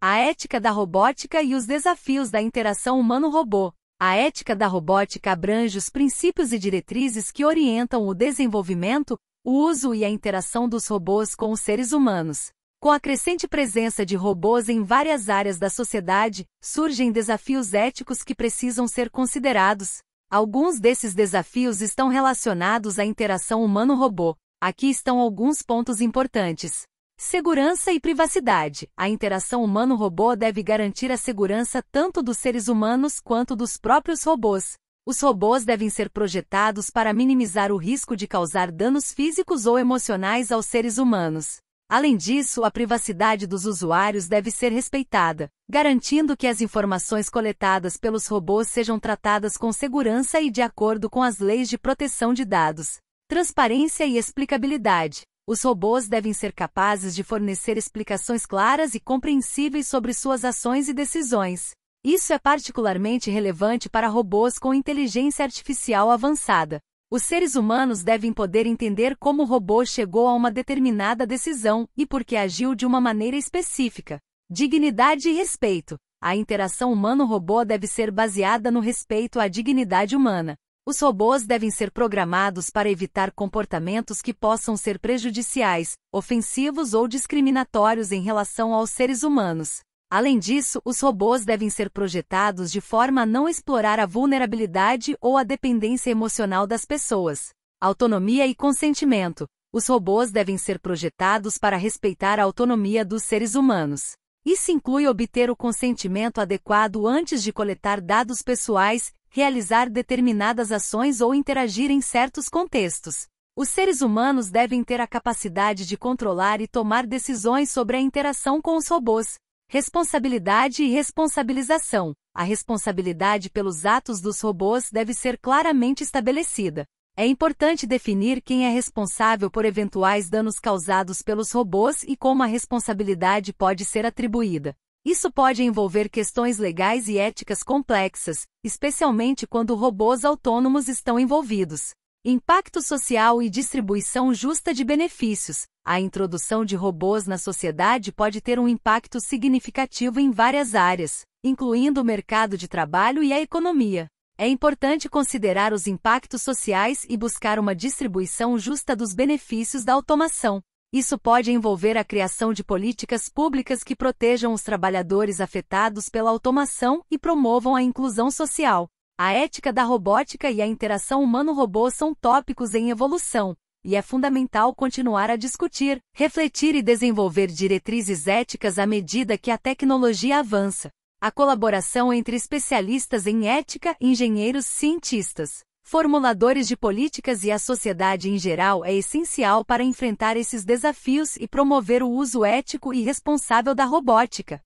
A ética da robótica e os desafios da interação humano-robô. A ética da robótica abrange os princípios e diretrizes que orientam o desenvolvimento, o uso e a interação dos robôs com os seres humanos. Com a crescente presença de robôs em várias áreas da sociedade, surgem desafios éticos que precisam ser considerados. Alguns desses desafios estão relacionados à interação humano-robô. Aqui estão alguns pontos importantes. Segurança e privacidade. A interação humano-robô deve garantir a segurança tanto dos seres humanos quanto dos próprios robôs. Os robôs devem ser projetados para minimizar o risco de causar danos físicos ou emocionais aos seres humanos. Além disso, a privacidade dos usuários deve ser respeitada, garantindo que as informações coletadas pelos robôs sejam tratadas com segurança e de acordo com as leis de proteção de dados. Transparência e explicabilidade os robôs devem ser capazes de fornecer explicações claras e compreensíveis sobre suas ações e decisões. Isso é particularmente relevante para robôs com inteligência artificial avançada. Os seres humanos devem poder entender como o robô chegou a uma determinada decisão e por que agiu de uma maneira específica. Dignidade e respeito. A interação humano-robô deve ser baseada no respeito à dignidade humana. Os robôs devem ser programados para evitar comportamentos que possam ser prejudiciais, ofensivos ou discriminatórios em relação aos seres humanos. Além disso, os robôs devem ser projetados de forma a não explorar a vulnerabilidade ou a dependência emocional das pessoas. Autonomia e consentimento. Os robôs devem ser projetados para respeitar a autonomia dos seres humanos. Isso inclui obter o consentimento adequado antes de coletar dados pessoais, realizar determinadas ações ou interagir em certos contextos. Os seres humanos devem ter a capacidade de controlar e tomar decisões sobre a interação com os robôs. Responsabilidade e responsabilização. A responsabilidade pelos atos dos robôs deve ser claramente estabelecida. É importante definir quem é responsável por eventuais danos causados pelos robôs e como a responsabilidade pode ser atribuída. Isso pode envolver questões legais e éticas complexas, especialmente quando robôs autônomos estão envolvidos. Impacto social e distribuição justa de benefícios. A introdução de robôs na sociedade pode ter um impacto significativo em várias áreas, incluindo o mercado de trabalho e a economia. É importante considerar os impactos sociais e buscar uma distribuição justa dos benefícios da automação. Isso pode envolver a criação de políticas públicas que protejam os trabalhadores afetados pela automação e promovam a inclusão social. A ética da robótica e a interação humano-robô são tópicos em evolução, e é fundamental continuar a discutir, refletir e desenvolver diretrizes éticas à medida que a tecnologia avança. A colaboração entre especialistas em ética, engenheiros, cientistas, formuladores de políticas e a sociedade em geral é essencial para enfrentar esses desafios e promover o uso ético e responsável da robótica.